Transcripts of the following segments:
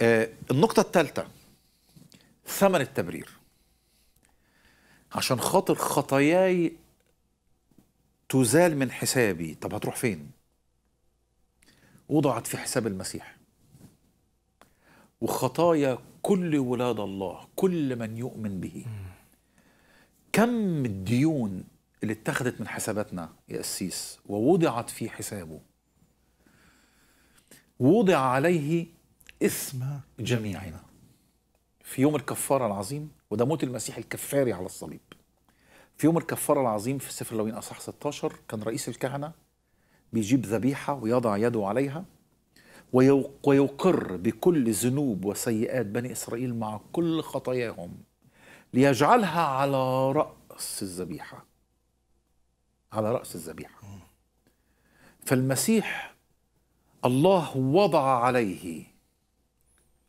آه، النقطة الثالثة ثمن التبرير عشان خاطر خطاياي تزال من حسابي طب هتروح فين وضعت في حساب المسيح وخطايا كل ولاد الله كل من يؤمن به كم الديون اللي اتخذت من حساباتنا يا قسيس ووضعت في حسابه وضع عليه إثم جميعنا في يوم الكفارة العظيم وده موت المسيح الكفاري على الصليب في يوم الكفارة العظيم في سفر لوين أصح 16 كان رئيس الكهنة بيجيب ذبيحة ويضع يده عليها ويقر بكل ذنوب وسيئات بني إسرائيل مع كل خطاياهم ليجعلها على رأس الذبيحة على رأس الذبيحة فالمسيح الله وضع عليه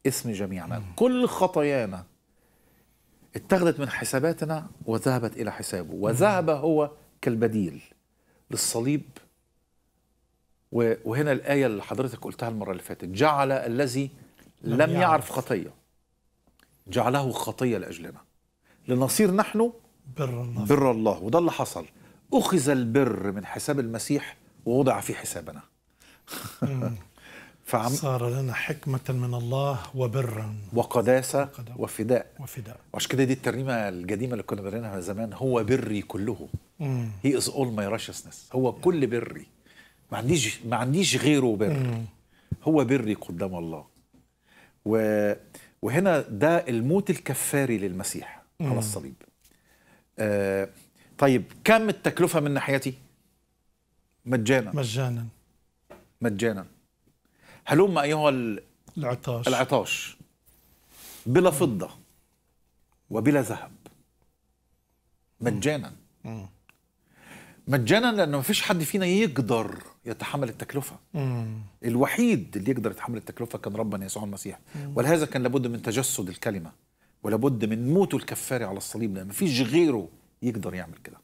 اسم جميعنا كل خطايانا اتخذت من حساباتنا وذهبت إلى حسابه وذهب هو كالبديل للصليب وهنا الآية اللي حضرتك قلتها المرة اللي فاتت جعل الذي لم يعرف خطية جعله خطية لأجلنا لنصير نحن بر الله بر الله وده اللي حصل أخذ البر من حساب المسيح ووضع في حسابنا فعم صار لنا حكمة من الله وبرا وقداسة وفداء وفداء وعشان كده دي الترنيمة القديمة اللي كنا بنرنها زمان هو بري كله هي از اول ماي righteousness هو يعني. كل بري ما عنديش ما عنديش غيره بر مم. هو بري قدام الله و وهنا ده الموت الكفاري للمسيح مم. على الصليب آه طيب كم التكلفة من ناحيتي مجانا مجانا مجانا هلوم أيها العطاش العطاش بلا فضة وبلا ذهب مجانا مجانا لأنه ما فيش حد فينا يقدر يتحمل التكلفة الوحيد اللي يقدر يتحمل التكلفة كان ربنا يسوع المسيح ولهذا كان لابد من تجسد الكلمة ولابد من موته الكفاري على الصليب لأن ما فيش غيره يقدر يعمل كده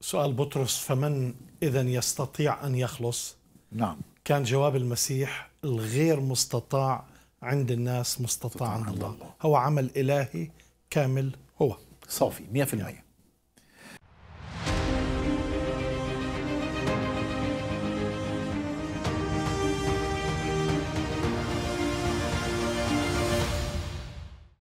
سؤال بطرس فمن إذا يستطيع أن يخلص؟ نعم كان جواب المسيح الغير مستطاع عند الناس مستطاع عند الله هو عمل إلهي كامل هو صافي 100%